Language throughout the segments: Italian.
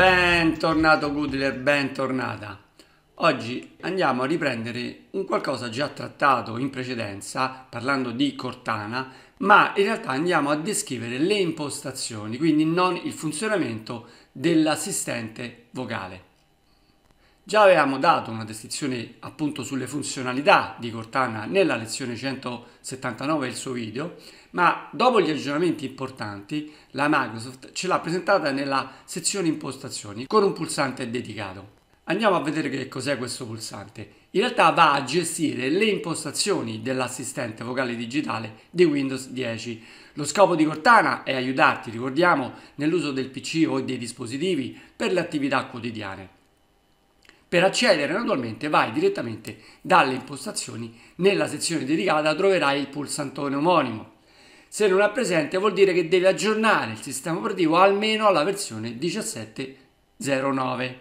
Bentornato Goodler, bentornata. Oggi andiamo a riprendere un qualcosa già trattato in precedenza parlando di Cortana, ma in realtà andiamo a descrivere le impostazioni, quindi non il funzionamento dell'assistente vocale. Già avevamo dato una descrizione appunto sulle funzionalità di Cortana nella lezione 179 del suo video ma dopo gli aggiornamenti importanti la Microsoft ce l'ha presentata nella sezione impostazioni con un pulsante dedicato. Andiamo a vedere che cos'è questo pulsante. In realtà va a gestire le impostazioni dell'assistente vocale digitale di Windows 10. Lo scopo di Cortana è aiutarti, ricordiamo, nell'uso del PC o dei dispositivi per le attività quotidiane. Per accedere naturalmente vai direttamente dalle impostazioni, nella sezione dedicata troverai il pulsantone omonimo. Se non è presente vuol dire che devi aggiornare il sistema operativo almeno alla versione 17.09.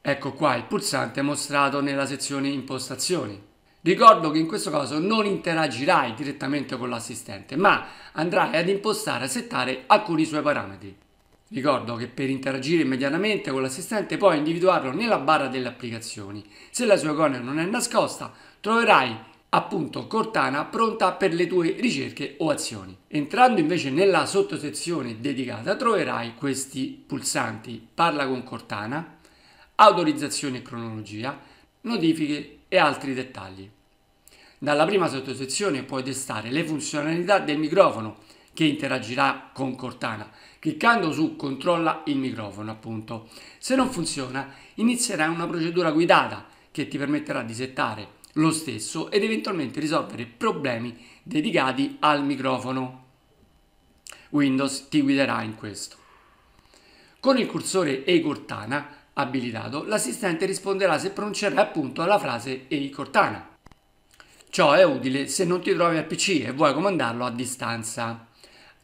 Ecco qua il pulsante mostrato nella sezione impostazioni. Ricordo che in questo caso non interagirai direttamente con l'assistente, ma andrai ad impostare e settare alcuni suoi parametri. Ricordo che per interagire immediatamente con l'assistente puoi individuarlo nella barra delle applicazioni. Se la sua icona non è nascosta, troverai appunto Cortana pronta per le tue ricerche o azioni. Entrando invece nella sottosezione dedicata troverai questi pulsanti parla con Cortana, autorizzazione e cronologia, notifiche e altri dettagli. Dalla prima sottosezione puoi testare le funzionalità del microfono che interagirà con Cortana cliccando su controlla il microfono appunto. Se non funziona inizierai una procedura guidata che ti permetterà di settare lo stesso ed eventualmente risolvere problemi dedicati al microfono. Windows ti guiderà in questo. Con il cursore Ehi Cortana abilitato, l'assistente risponderà se pronuncerai appunto la frase Ehi Cortana. Ciò è utile se non ti trovi al PC e vuoi comandarlo a distanza.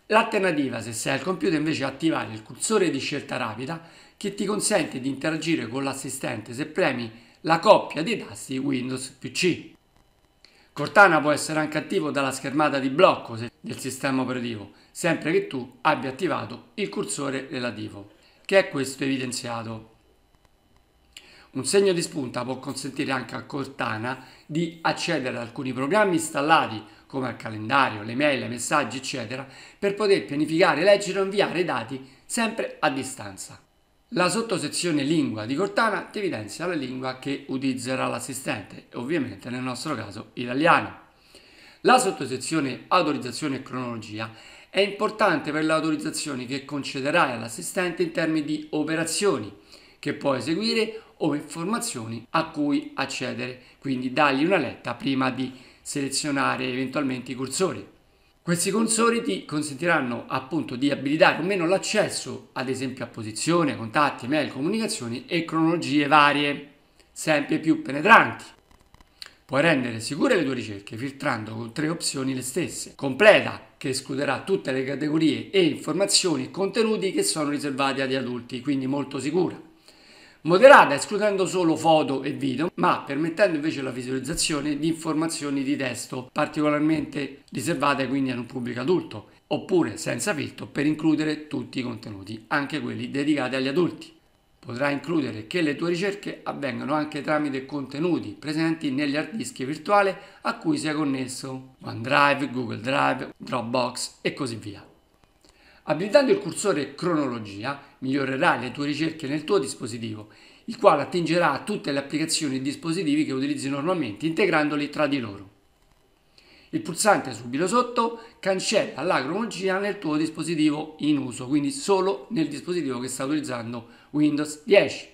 L'alternativa se sei al computer invece è attivare il cursore di scelta rapida che ti consente di interagire con l'assistente se premi la coppia dei tasti Windows PC. Cortana può essere anche attivo dalla schermata di blocco del sistema operativo, sempre che tu abbia attivato il cursore relativo, che è questo evidenziato. Un segno di spunta può consentire anche a Cortana di accedere ad alcuni programmi installati, come al calendario, le mail, i messaggi, eccetera, per poter pianificare, leggere o inviare i dati sempre a distanza. La sottosezione lingua di Cortana ti evidenzia la lingua che utilizzerà l'assistente, ovviamente nel nostro caso italiano. La sottosezione autorizzazione e cronologia è importante per le autorizzazioni che concederai all'assistente in termini di operazioni che può eseguire o informazioni a cui accedere, quindi dagli una letta prima di selezionare eventualmente i cursori. Questi consori consentiranno appunto di abilitare o meno l'accesso ad esempio a posizione, contatti, mail, comunicazioni e cronologie varie, sempre più penetranti. Puoi rendere sicure le tue ricerche filtrando con tre opzioni le stesse. Completa, che escluderà tutte le categorie e informazioni e contenuti che sono riservati agli adulti, quindi molto sicura moderata escludendo solo foto e video, ma permettendo invece la visualizzazione di informazioni di testo particolarmente riservate quindi ad un pubblico adulto, oppure senza filtro per includere tutti i contenuti, anche quelli dedicati agli adulti. Potrai includere che le tue ricerche avvengano anche tramite contenuti presenti negli hard disk virtuali a cui sia connesso OneDrive, Google Drive, Dropbox e così via. Abilitando il cursore cronologia migliorerai le tue ricerche nel tuo dispositivo, il quale attingerà a tutte le applicazioni e dispositivi che utilizzi normalmente integrandoli tra di loro. Il pulsante subito sotto cancella la cronologia nel tuo dispositivo in uso, quindi solo nel dispositivo che sta utilizzando Windows 10.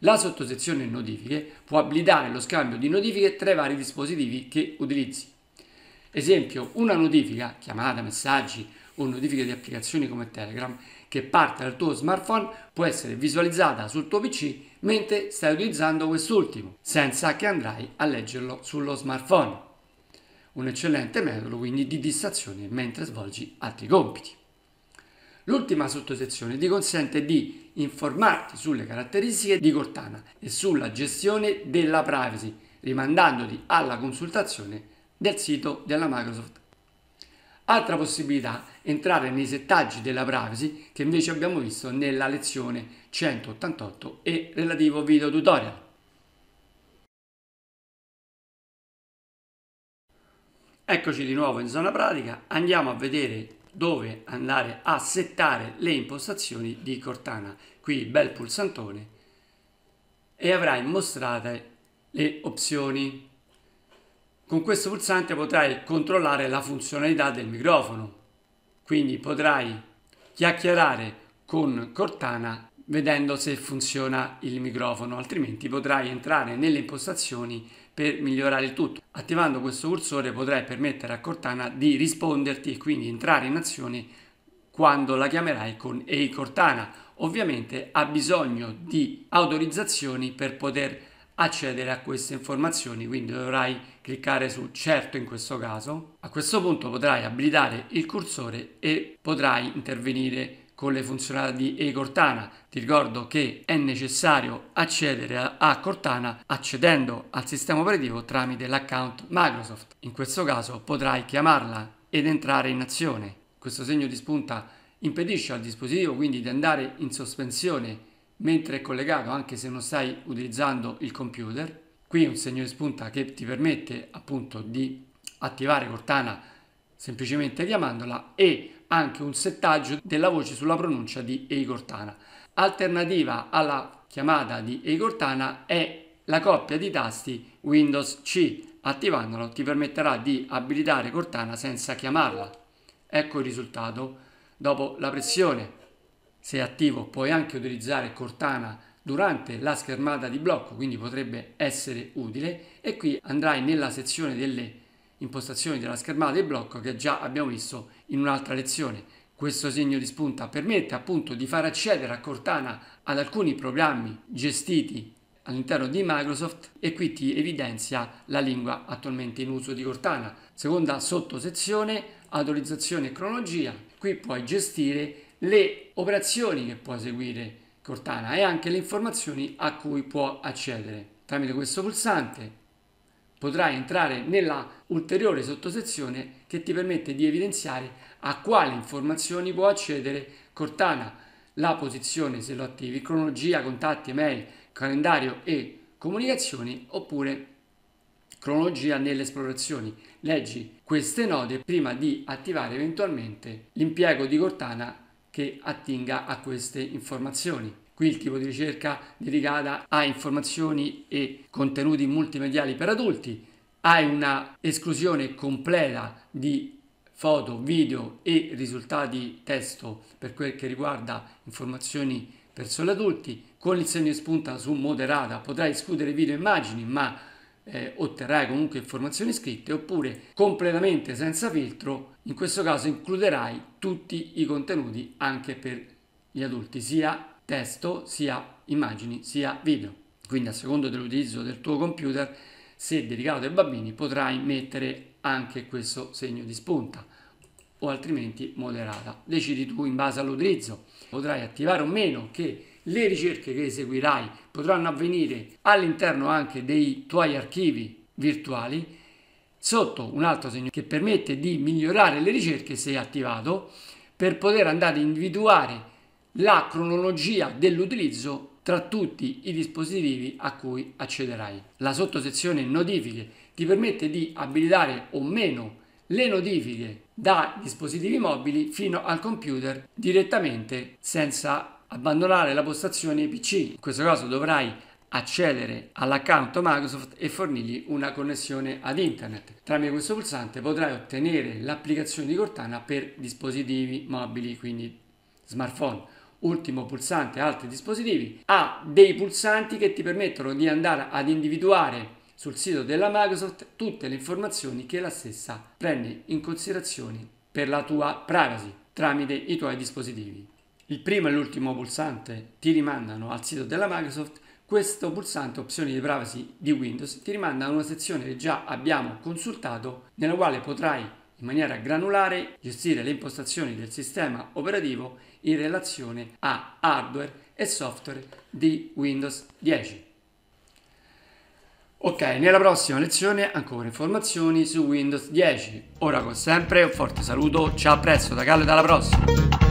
La sottosezione notifiche può abilitare lo scambio di notifiche tra i vari dispositivi che utilizzi. Esempio, una notifica, chiamata, messaggi o notifiche di applicazioni come Telegram che parte dal tuo smartphone può essere visualizzata sul tuo PC mentre stai utilizzando quest'ultimo, senza che andrai a leggerlo sullo smartphone. Un eccellente metodo quindi di distrazione mentre svolgi altri compiti. L'ultima sottosezione ti consente di informarti sulle caratteristiche di Cortana e sulla gestione della privacy, rimandandoti alla consultazione del sito della Microsoft Altra possibilità, entrare nei settaggi della privacy che invece abbiamo visto nella lezione 188 e relativo video tutorial. Eccoci di nuovo in zona pratica, andiamo a vedere dove andare a settare le impostazioni di Cortana. Qui bel pulsantone e avrai mostrate le opzioni. Con questo pulsante potrai controllare la funzionalità del microfono, quindi potrai chiacchierare con Cortana vedendo se funziona il microfono, altrimenti potrai entrare nelle impostazioni per migliorare il tutto. Attivando questo cursore potrai permettere a Cortana di risponderti e quindi entrare in azione quando la chiamerai con Ehi Cortana. Ovviamente ha bisogno di autorizzazioni per poter accedere a queste informazioni, quindi dovrai cliccare su certo in questo caso. A questo punto potrai abilitare il cursore e potrai intervenire con le funzionalità di e Cortana. Ti ricordo che è necessario accedere a Cortana accedendo al sistema operativo tramite l'account Microsoft. In questo caso potrai chiamarla ed entrare in azione. Questo segno di spunta impedisce al dispositivo quindi di andare in sospensione mentre è collegato anche se non stai utilizzando il computer. Qui un segno di spunta che ti permette appunto di attivare Cortana semplicemente chiamandola e anche un settaggio della voce sulla pronuncia di Ei Cortana. Alternativa alla chiamata di Ei Cortana è la coppia di tasti Windows C. Attivandolo ti permetterà di abilitare Cortana senza chiamarla. Ecco il risultato dopo la pressione se attivo puoi anche utilizzare Cortana durante la schermata di blocco, quindi potrebbe essere utile e qui andrai nella sezione delle impostazioni della schermata di blocco che già abbiamo visto in un'altra lezione. Questo segno di spunta permette appunto di far accedere a Cortana ad alcuni programmi gestiti all'interno di Microsoft e qui ti evidenzia la lingua attualmente in uso di Cortana. Seconda sottosezione, autorizzazione e cronologia. Qui puoi gestire le operazioni che può eseguire Cortana e anche le informazioni a cui può accedere. Tramite questo pulsante potrai entrare nella ulteriore sottosezione che ti permette di evidenziare a quali informazioni può accedere Cortana, la posizione se lo attivi, cronologia, contatti, email, calendario e comunicazioni oppure cronologia nelle esplorazioni. Leggi queste note prima di attivare eventualmente l'impiego di Cortana che attinga a queste informazioni. Qui il tipo di ricerca dedicata a informazioni e contenuti multimediali per adulti, hai una esclusione completa di foto, video e risultati testo per quel che riguarda informazioni per soli adulti, con il segno di spunta su moderata, potrai escludere video e immagini, ma eh, otterrai comunque informazioni scritte oppure completamente senza filtro, in questo caso includerai tutti i contenuti anche per gli adulti, sia testo, sia immagini, sia video. Quindi a secondo dell'utilizzo del tuo computer, se dedicato ai bambini, potrai mettere anche questo segno di spunta o altrimenti moderata. Decidi tu in base all'utilizzo. Potrai attivare o meno che le ricerche che eseguirai potranno avvenire all'interno anche dei tuoi archivi virtuali sotto un altro segno che permette di migliorare le ricerche se attivato per poter andare a individuare la cronologia dell'utilizzo tra tutti i dispositivi a cui accederai. La sottosezione notifiche ti permette di abilitare o meno le notifiche da dispositivi mobili fino al computer direttamente senza abbandonare la postazione PC. In questo caso dovrai accedere all'account Microsoft e fornirgli una connessione ad internet. Tramite questo pulsante potrai ottenere l'applicazione di Cortana per dispositivi mobili, quindi smartphone. Ultimo pulsante, altri dispositivi. Ha dei pulsanti che ti permettono di andare ad individuare sul sito della Microsoft tutte le informazioni che la stessa prende in considerazione per la tua privacy tramite i tuoi dispositivi il primo e l'ultimo pulsante ti rimandano al sito della Microsoft, questo pulsante opzioni di privacy di Windows ti rimanda a una sezione che già abbiamo consultato nella quale potrai in maniera granulare gestire le impostazioni del sistema operativo in relazione a hardware e software di Windows 10. Ok, nella prossima lezione ancora informazioni su Windows 10. Ora come sempre un forte saluto, ciao a presto da Gallo e alla prossima!